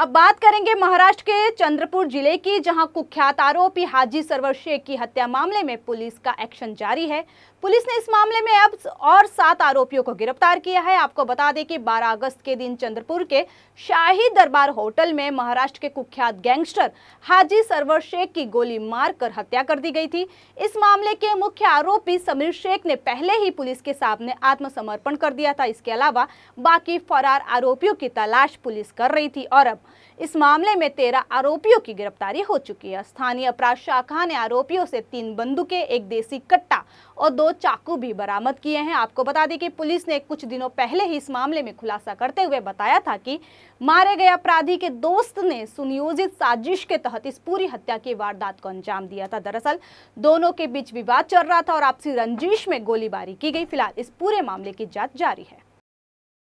अब बात करेंगे महाराष्ट्र के चंद्रपुर जिले की जहां कुख्यात आरोपी हाजी सरवर शेख की हत्या मामले में पुलिस का एक्शन जारी है पुलिस ने इस मामले में अब और सात आरोपियों को गिरफ्तार किया है आपको बता दें कि 12 अगस्त के दिन चंद्रपुर के शाही दरबार होटल में महाराष्ट्र के कुख्यात गैंगस्टर हाजी सरवर शेख की गोली मारकर हत्या कर दी गई थी इस मामले के मुख्य आरोपी समीर शेख ने पहले ही पुलिस के सामने आत्मसमर्पण कर दिया था इसके अलावा बाकी फरार आरोपियों की तलाश पुलिस कर रही थी और अब इस मामले में तेरह आरोपियों की गिरफ्तारी हो चुकी है स्थानीय अपराध शाखा ने आरोपियों से तीन बंदूकें एक देसी कट्टा और दो चाकू भी बरामद किए हैं आपको बता दें कि पुलिस ने कुछ दिनों पहले ही इस मामले में खुलासा करते हुए बताया था कि मारे गए अपराधी के दोस्त ने सुनियोजित साजिश के तहत इस पूरी हत्या की वारदात को अंजाम दिया था दरअसल दोनों के बीच विवाद चल रहा था और आपसी रंजिश में गोलीबारी की गई फिलहाल इस पूरे मामले की जाँच जारी है